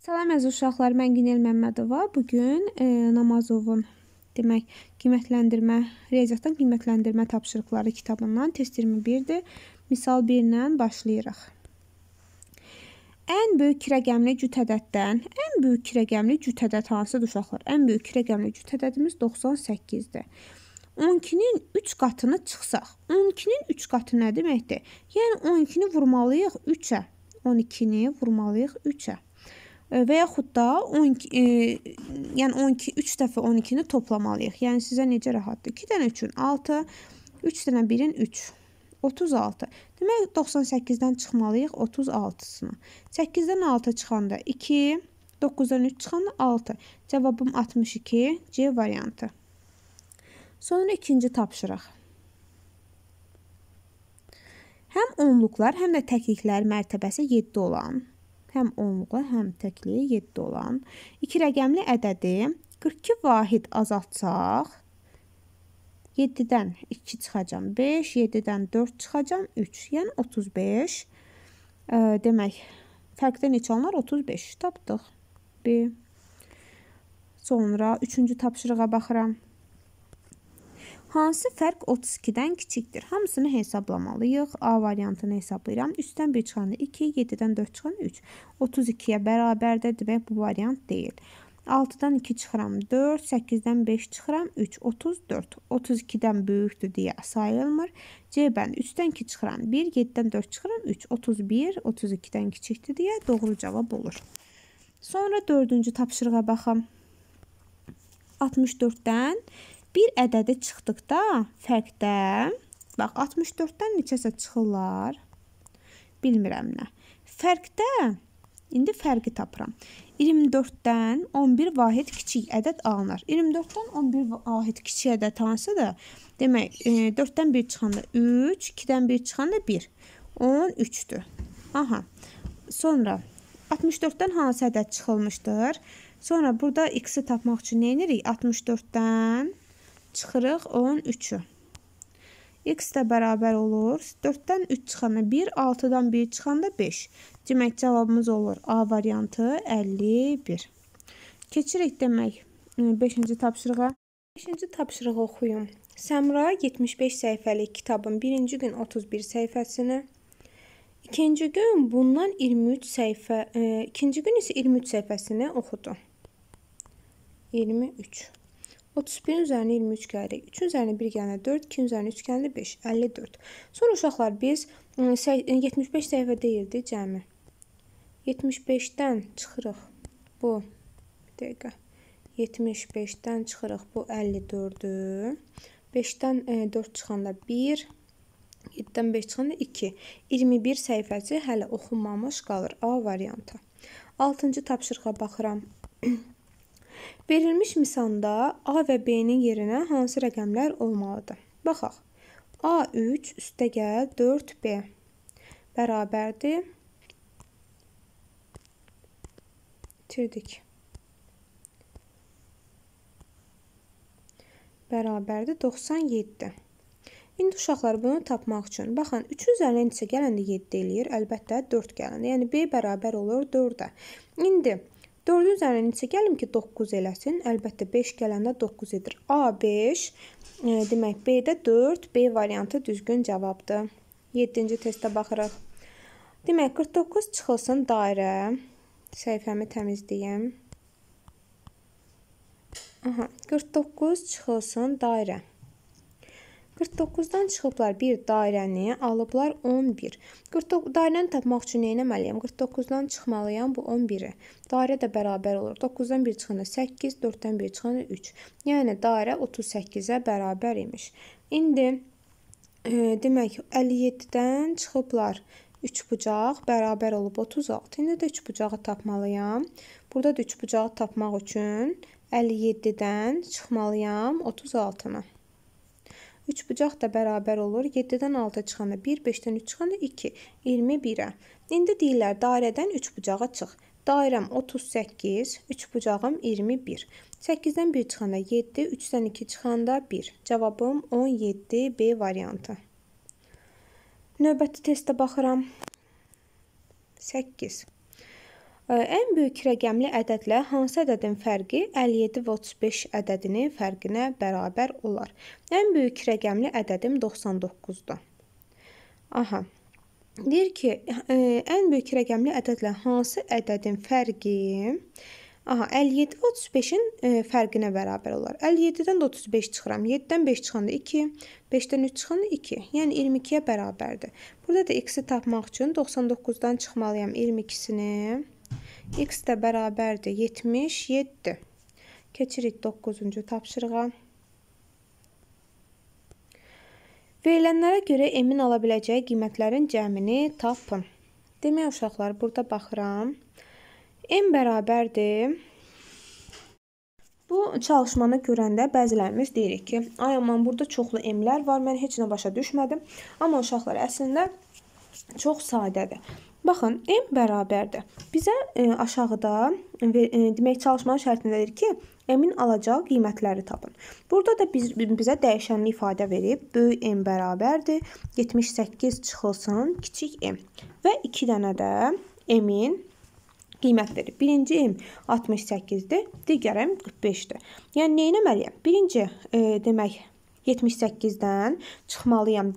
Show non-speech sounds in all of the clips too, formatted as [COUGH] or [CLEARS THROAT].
Salam əziz uşaqlar, mən Günel Məmmədova. Bu gün e, Namazovun demək, qiymətləndirmə, riyaziyyatdan qiymətləndirmə tapşırıqları kitabından test 21-dir. Misal 1 ilə başlayırıq. Ən böyük rəqəmli cüt ədəddən, ən böyük rəqəmli cüt ədəd hansıdır uşaqlar? Ən böyük rəqəmli cüt ədədimiz 98-dir. 12-nin 3 qatını çıxsaq, 12-nin 3 qatı nə deməkdir? Yəni 12-ni vurmalıyıq 3-ə. 12-ni vurmalıyıq 3-ə və yaxud da 12 e, yəni 12 3 dəfə 12-ni toplamalıyıq. Yəni sizə necə rahatdır. 2 dənə 3-ün 6, 3 dənə 1-in 3. 36. Demək 98-dən çıxmalıyıq 36-sını. 8-dən 6 çıxanda 2, 9-dan 3 çıxanda 6. Cavabım 62, C variantı. Sonra ikinci tapşırıq. Həm onluqlar, həm də təkliklər mərtəbəsi 7 olan həm onluğa, həm təkliyə 7 olan 2 rəqəmli ədədi 42 vahid azaltsaq 7-dən 2 çıxacam 5, 7-dən 4 çıxacam 3, yəni 35. E, demək, fərqdə neçə anlar? 35 tapdıq. B. Sonra üçüncü tapşırığa baxıram. Hansı fərq 32-dən kiçikdir? Hamısını hesablamalıyıq. A variantını hesablayıram. 3-dən 1 çıxanda 2, 7-dən 4 çıxanda 3. 32-yə bərabərdir, demək bu variant deyil. 6-dan 2 çıxıram 4, 8-dən 5 çıxıram 3, 34. 32-dən böyükdür deyə sayılmır. C bəndi 3-dən 2 çıxıram 1, 7-dən 4 çıxıram 3, 31, 32-dən kiçikdir deyə doğru cavab olur. Sonra 4-cü tapşırığa baxam. 64-dən Bir ədədi çıxdıqda fərqdə bax 64-dən neçəsə çıxırlar? Bilmirəm nə. Fərqdə indi fərqi tapıram. 24-dən 11 vahid kiçik ədəd alınır. 24-dən 11 vahid kiçik ədəd hansıdır? Demək, 4-dən e, 1 çıxanda 3, 2-dən 1 çıxanda 1. 13-dür. Aha. Sonra 64-dən hansı ədəd çıxılmışdır? Sonra burada x-i tapmaq üçün nə edirik? 64-dən Çıxırıq 13-ü. X də bərabər olur. 4-dən 3 çıxanda 1, 6-dan 1 çıxanda 5. Demək cavabımız olur A variantı 51. Keçirik demək 5-ci e, tapşırığa. 5-ci tapşırığı oxuyun. Səmra 75 səhifəlik kitabın 1-ci gün 31 səhifəsini, İkinci gün bundan 23 səhifə, e, ikinci gün isə 23 səhifəsini oxudu. 23 31 üzərinə 23 gəlirik. 3 üzərinə 1 gəlində 4, 2 üzərinə 3 gəlində 5, 54. Sonra uşaqlar biz 75 səhifə deyildi cəmi. 75-dən çıxırıq bu, bir dəqiqə, 75-dən çıxırıq bu 54-ü, 5-dən 4 çıxanda 1, 7-dən 5 çıxanda 2, 21 səhifəsi hələ oxunmamış qalır A variantı. 6-cı tapşırığa baxıram. [CLEARS THROAT] Verilmiş misalda A və B-nin yerinə hansı rəqəmlər olmalıdır? Baxaq. A3 üstəgəl 4B bərabərdir. Bitirdik. Bərabərdir 97. İndi uşaqlar bunu tapmaq üçün, baxın, 3 üzərinə neçə gələndə 7 eləyir, əlbəttə 4 gələndə. Yəni B bərabər olur 4-ə. İndi 4-ün üzərinə neçə gəlim ki, 9 eləsin. Əlbəttə 5 gələndə 9 edir. A 5, e, demək B-də 4, B variantı düzgün cavabdır. 7-ci testə baxırıq. Demək 49 çıxılsın dairə. Səhifəmi təmizləyim. Aha, 49 çıxılsın dairə. 49-dan çıxıblar bir dairəni, alıblar 11. 49 dairəni tapmaq üçün nə etməliyəm? 49-dan çıxmalıyam bu 11-i. Dairə də bərabər olur. 9-dan 1 çıxanda 8, 4-dən 1 çıxanda 3. Yəni dairə 38-ə bərabər imiş. İndi e, demək 57-dən çıxıblar 3 bucaq bərabər olub 36. İndi də 3 bucağı tapmalıyam. Burada da 3 bucağı tapmaq üçün 57-dən çıxmalıyam 36-nı. 3 bucaq da bərabər olur. 7-dən 6 çıxanda 1, 5-dən 3 çıxanda 2, 21-ə. İndi deyirlər dairədən 3 bucağa çıx. Dairəm 38, 3 bucağım 21. 8-dən 1 çıxanda 7, 3-dən 2 çıxanda 1. Cavabım 17 B variantı. Növbəti testə baxıram. 8. Ən böyük rəqəmli ədədlə hansı ədədin fərqi 57 və 35 ədədinin fərqinə bərabər olar? Ən böyük rəqəmli ədədim 99-dur. Aha. Deyir ki, ən böyük rəqəmli ədədlə hansı ədədin fərqi Aha, 57 və 35-in fərqinə bərabər olar. 57-dən də 35 çıxıram. 7-dən 5 çıxanda 2, 5-dən 3 çıxanda 2. Yəni 22-yə bərabərdir. Burada da x-i tapmaq üçün 99-dan çıxmalıyam 22-sini. X də bərabərdir 77. Keçirik 9-cu tapşırığa. Verilənlərə görə Emin ala biləcəyi qiymətlərin cəmini tapın. Demək uşaqlar, burada baxıram. M bərabərdir. Bu çalışmanı görəndə bəzilərimiz deyirik ki, ay aman burada çoxlu M-lər var, mən heç nə başa düşmədim. Amma uşaqlar əslində çox sadədir. Baxın, m bərabərdir. Bizə e, aşağıda e, demək çalışmanın şərtindədir ki, m-in alacağı qiymətləri tapın. Burada da biz, bizə dəyişənli ifadə verib, böyük m bərabərdir 78 çıxılsın kiçik m və 2 dənə də m-in qiymət verib. Birinci m 68-dir, digər m 45-dir. Yəni nə etməliyəm? Birinci e, demək 78-dən çıxmalıyam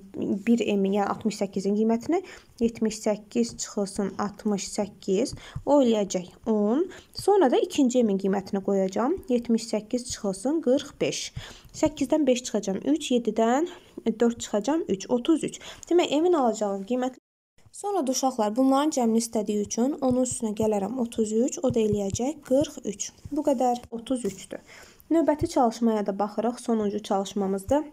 1M, yəni 68-in qiymətini. 78 çıxılsın 68, o eləyəcək 10. Sonra da ikinci M-in qiymətini qoyacam. 78 çıxılsın 45. 8-dən 5 çıxacam 3, 7-dən 4 çıxacam 3, 33. Demək, M-in alacağı qiymət Sonra da uşaqlar bunların cəmini istədiyi üçün onun üstünə gələrəm 33, o da eləyəcək 43. Bu qədər 33-dür. Növbəti çalışmaya da baxırıq. Sonuncu çalışmamızdır.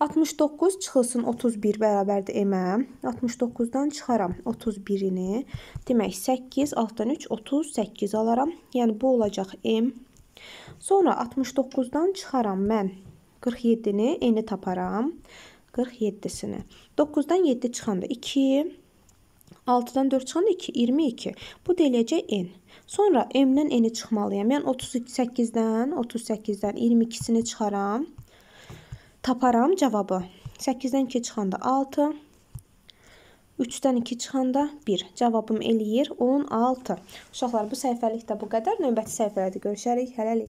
69 çıxılsın 31 bərabərdir M-ə. 69-dan çıxaram 31-ini. Demək 8 altdan 3 38 alaram. Yəni bu olacaq M. Sonra 69-dan çıxaram mən 47-ni, eni taparam. 47-sini. 9-dan 7 çıxanda 2 6-dan 4 çıxanda 2, 22. Bu da eləyəcək n. Sonra m-dən n-i çıxmalıyam. Yəni 38-dən 38-dən 22-sini çıxaram. Taparam cavabı. 8-dən 2 çıxanda 6. 3-dən 2 çıxanda 1. Cavabım eləyir 16. Uşaqlar bu səhifəlik də bu qədər. Növbəti səhifələrdə görüşərik. Hələlik.